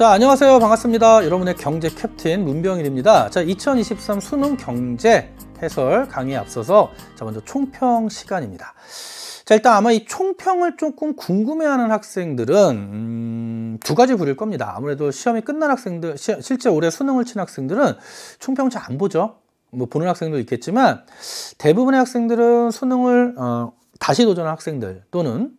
자 안녕하세요 반갑습니다 여러분의 경제 캡틴 문병일입니다 자 2023 수능 경제 해설 강의에 앞서서 자 먼저 총평 시간입니다 자 일단 아마 이 총평을 조금 궁금해하는 학생들은 음, 두 가지 부릴 겁니다 아무래도 시험이 끝난 학생들 시, 실제 올해 수능을 친 학생들은 총평 잘 안 보죠 뭐 보는 학생도 있겠지만 대부분의 학생들은 수능을 어, 다시 도전한 학생들 또는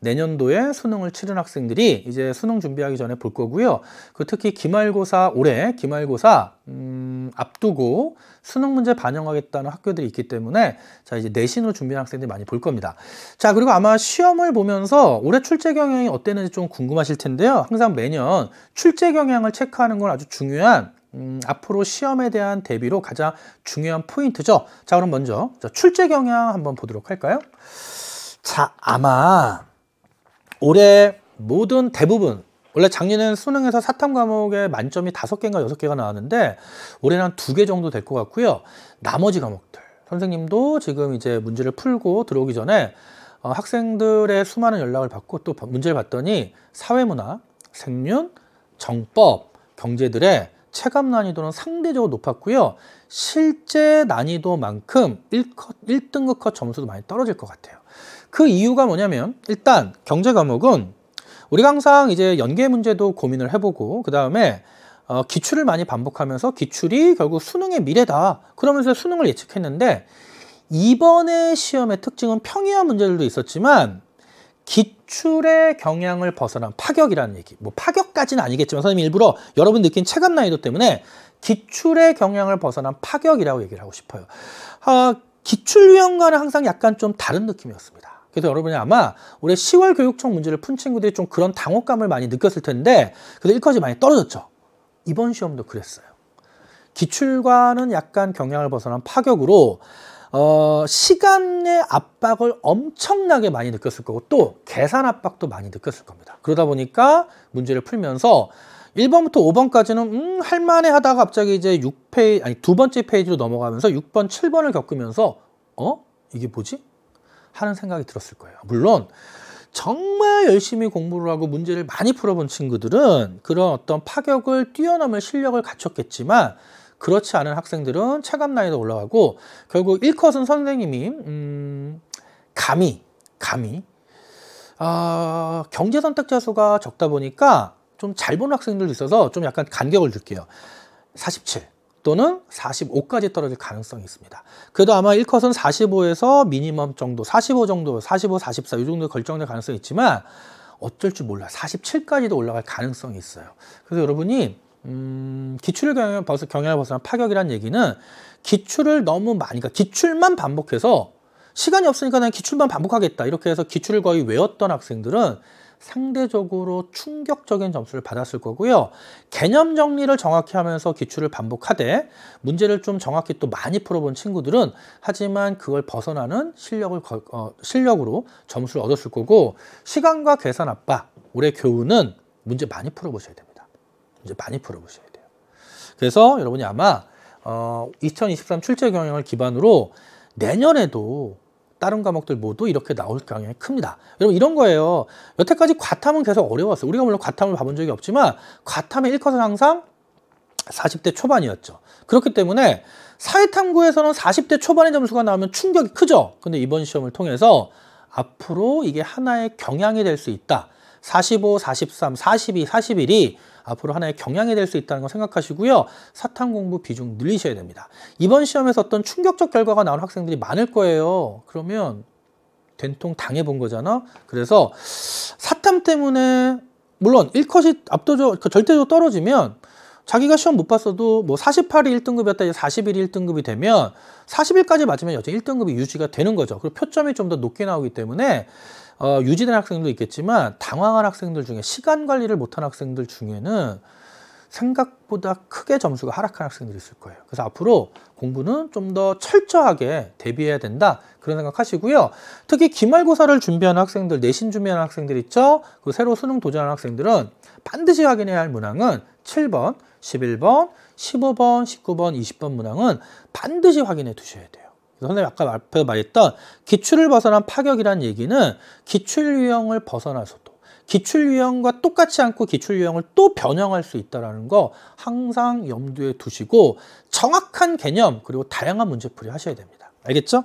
내년도에 수능을 치른 학생들이 이제 수능 준비하기 전에 볼 거고요. 그 특히 기말고사 올해 기말고사 음, 앞두고 수능 문제 반영하겠다는 학교들이 있기 때문에 자 이제 내신으로 준비한 학생들이 많이 볼 겁니다. 자 그리고 아마 시험을 보면서 올해 출제 경향이 어땠는지 좀 궁금하실 텐데요. 항상 매년 출제 경향을 체크하는 건 아주 중요한 음, 앞으로 시험에 대한 대비로 가장 중요한 포인트죠. 자 그럼 먼저 출제 경향 한번 보도록 할까요? 자 아마 올해 모든 대부분 원래 작년에는 수능에서 사탐 과목의 만점이 다섯 개인가 여섯 개가 나왔는데 올해는 두 개 정도 될 것 같고요. 나머지 과목들 선생님도 지금 이제 문제를 풀고 들어오기 전에 어, 학생들의 수많은 연락을 받고 또 문제를 봤더니 사회문화, 생윤, 정법, 경제들의 체감 난이도는 상대적으로 높았고요. 실제 난이도만큼 1컷, 1등급 컷 점수도 많이 떨어질 것 같아요. 그 이유가 뭐냐면 일단 경제 과목은 우리가 항상 이제 연계 문제도 고민을 해보고 그 다음에 어, 기출을 많이 반복하면서 기출이 결국 수능의 미래다 그러면서 수능을 예측했는데 이번에 시험의 특징은 평이한 문제들도 있었지만 기출의 경향을 벗어난 파격이라는 얘기 뭐 파격까지는 아니겠지만 선생님이 일부러 여러분 느낀 체감 난이도 때문에 기출의 경향을 벗어난 파격이라고 얘기를 하고 싶어요 아, 기출 유형과는 항상 약간 좀 다른 느낌이었습니다 그래서 여러분이 아마 올해 10월 교육청 문제를 푼 친구들이 좀 그런 당혹감을 많이 느꼈을 텐데 그래서 일컷이 많이 떨어졌죠. 이번 시험도 그랬어요. 기출과는 약간 경향을 벗어난 파격으로 어, 시간의 압박을 엄청나게 많이 느꼈을 거고 또 계산 압박도 많이 느꼈을 겁니다. 그러다 보니까 문제를 풀면서 1번부터 5번까지는 음, 할만해 하다가 갑자기 이제 6페이지 아니 두 번째 페이지로 넘어가면서 6번, 7번을 겪으면서 어? 이게 뭐지? 하는 생각이 들었을 거예요. 물론 정말 열심히 공부를 하고 문제를 많이 풀어본 친구들은 그런 어떤 파격을 뛰어넘을 실력을 갖췄겠지만 그렇지 않은 학생들은 체감 난이도 올라가고 결국 1컷은 선생님이 음, 감히 감히 아, 경제 선택자 수가 적다 보니까 좀 잘 본 학생들도 있어서 좀 약간 간격을 줄게요. 47, 또는 45까지 떨어질 가능성이 있습니다. 그래도 아마 1컷은 45에서 미니멈 정도, 45 정도, 45, 44이 정도 결정될 가능성이 있지만 어쩔 줄 몰라. 47까지도 올라갈 가능성이 있어요. 그래서 여러분이 음, 기출을 경향, 벌써 경향을 벗어난 파격이란 얘기는 기출을 너무 많이, 그러니까 기출만 반복해서 시간이 없으니까 그냥 기출만 반복하겠다. 이렇게 해서 기출을 거의 외웠던 학생들은 상대적으로 충격적인 점수를 받았을 거고요. 개념 정리를 정확히 하면서 기출을 반복하되 문제를 좀 정확히 또 많이 풀어본 친구들은 하지만 그걸 벗어나는 실력을 어, 실력으로 점수를 얻었을 거고 시간과 계산 압박 올해 교훈은 문제 많이 풀어보셔야 됩니다. 문제 많이 풀어보셔야 돼요. 그래서 여러분이 아마 어, 2023 출제 경영을 기반으로 내년에도 다른 과목들 모두 이렇게 나올 경향이 큽니다. 여러분 이런 거예요. 여태까지 과탐은 계속 어려웠어요. 우리가 물론 과탐을 봐본 적이 없지만 과탐의 1컷은 항상 40대 초반이었죠. 그렇기 때문에 사회탐구에서는 40대 초반의 점수가 나오면 충격이 크죠. 근데 이번 시험을 통해서 앞으로 이게 하나의 경향이 될 수 있다. 45, 43, 42, 41이 앞으로 하나의 경향이 될 수 있다는 거 생각하시고요. 사탐 공부 비중 늘리셔야 됩니다. 이번 시험에서 어떤 충격적 결과가 나온 학생들이 많을 거예요. 그러면 된통 당해본 거잖아. 그래서 사탐 때문에 물론 1컷이 압도적 절대적으로 떨어지면 자기가 시험 못 봤어도 뭐 48이 1등급이었다 이제 41이 1등급이 되면 40일까지 맞으면 여전히 1등급이 유지가 되는 거죠. 그리고 표점이 좀 더 높게 나오기 때문에 어, 유지된 학생도 있겠지만 당황한 학생들 중에 시간 관리를 못한 학생들 중에는 생각보다 크게 점수가 하락한 학생들이 있을 거예요. 그래서 앞으로 공부는 좀 더 철저하게 대비해야 된다 그런 생각하시고요. 특히 기말고사를 준비하는 학생들, 내신 준비하는 학생들 있죠. 그 새로 수능 도전하는 학생들은 반드시 확인해야 할 문항은 7번, 11번, 15번, 19번, 20번 문항은 반드시 확인해 두셔야 돼요. 그 선생님 아까 앞에서 그 말했던 기출을 벗어난 파격이란 얘기는 기출 유형을 벗어나서도 기출 유형과 똑같지 않고 기출 유형을 또 변형할 수있다는거 항상 염두에 두시고 정확한 개념 그리고 다양한 문제풀이 하셔야 됩니다. 알겠죠?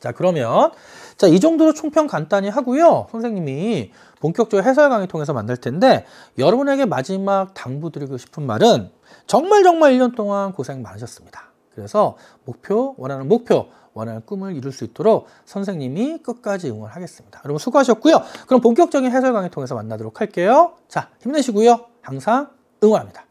자 그러면 자이 정도로 총평 간단히 하고요. 선생님이 본격적으로 해설 강의 통해서 만들 텐데 여러분에게 마지막 당부드리고 싶은 말은 정말 정말 1년 동안 고생 많으셨습니다. 그래서 목표, 원하는 목표, 원하는 꿈을 이룰 수 있도록 선생님이 끝까지 응원하겠습니다. 여러분 수고하셨고요. 그럼 본격적인 해설 강의 통해서 만나도록 할게요. 자, 힘내시고요. 항상 응원합니다.